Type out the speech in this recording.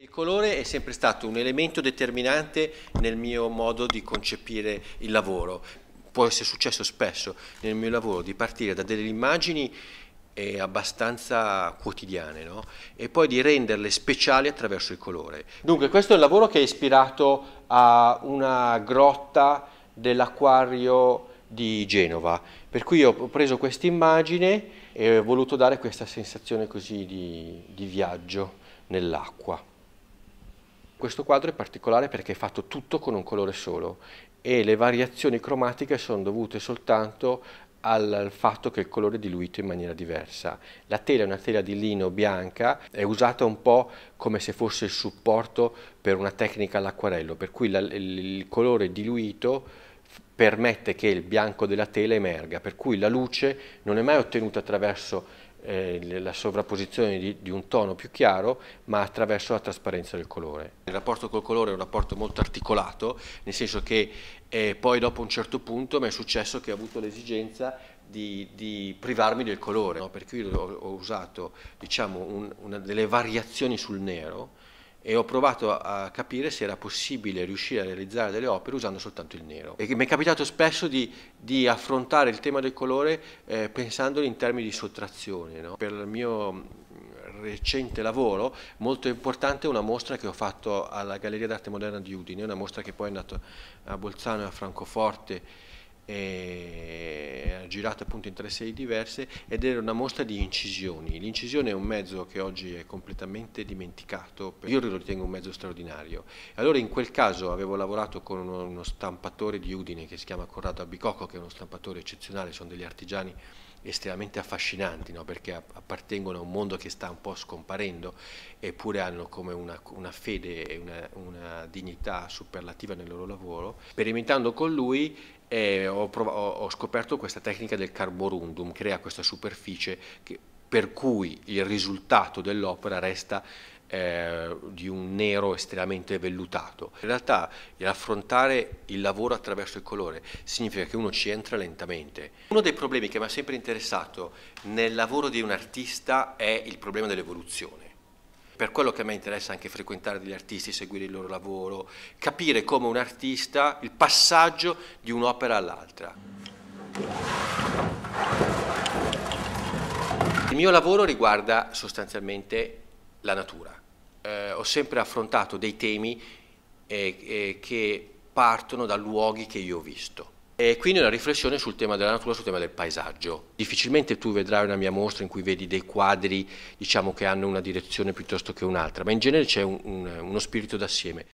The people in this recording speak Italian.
Il colore è sempre stato un elemento determinante nel mio modo di concepire il lavoro. Può essere successo spesso nel mio lavoro di partire da delle immagini eh, abbastanza quotidiane no? e poi di renderle speciali attraverso il colore. Dunque questo è un lavoro che è ispirato a una grotta dell'acquario di Genova, per cui ho preso questa immagine e ho voluto dare questa sensazione così di, di viaggio nell'acqua. Questo quadro è particolare perché è fatto tutto con un colore solo e le variazioni cromatiche sono dovute soltanto al fatto che il colore è diluito in maniera diversa. La tela è una tela di lino bianca, è usata un po' come se fosse il supporto per una tecnica all'acquarello, per cui la, il, il colore diluito permette che il bianco della tela emerga, per cui la luce non è mai ottenuta attraverso eh, la sovrapposizione di, di, un tono più chiaro ma attraverso la trasparenza del colore. Il rapporto col colore è un rapporto molto articolato, nel senso che eh, poi dopo un certo punto mi è successo che ho avuto l'esigenza di, di, privarmi del colore, no? per cui ho, ho usato diciamo, un, una, delle variazioni sul nero e ho provato a capire se era possibile riuscire a realizzare delle opere usando soltanto il nero. E mi è capitato spesso di, di affrontare il tema del colore eh, pensandolo in termini di sottrazione. No? Per il mio mm, recente lavoro molto importante è una mostra che ho fatto alla Galleria d'Arte Moderna di Udine, una mostra che poi è andata a Bolzano e a Francoforte eh, girate appunto in tre serie diverse ed era una mostra di incisioni. L'incisione è un mezzo che oggi è completamente dimenticato, io lo ritengo un mezzo straordinario. Allora in quel caso avevo lavorato con uno, uno stampatore di Udine che si chiama Corrado Abicocco, che è uno stampatore eccezionale, sono degli artigiani estremamente affascinanti no? perché appartengono a un mondo che sta un po' scomparendo eppure hanno come una, una fede e una, una, dignità superlativa nel loro lavoro. Sperimentando con lui ho, ho, scoperto questa tecnica del carborundum, crea questa superficie che, per cui il risultato dell'opera resta eh, di un nero estremamente vellutato. In realtà affrontare il lavoro attraverso il colore significa che uno ci entra lentamente. Uno dei problemi che mi ha sempre interessato nel lavoro di un artista è il problema dell'evoluzione per quello che a me interessa anche frequentare degli artisti, seguire il loro lavoro, capire come un artista, il passaggio di un'opera all'altra. Il mio lavoro riguarda sostanzialmente la natura. Eh, ho sempre affrontato dei temi eh, eh, che partono da luoghi che io ho visto. E quindi una riflessione sul tema della natura, sul tema del paesaggio. Difficilmente tu vedrai una mia mostra in cui vedi dei quadri diciamo, che hanno una direzione piuttosto che un'altra, ma in genere c'è un, un, uno spirito d'assieme.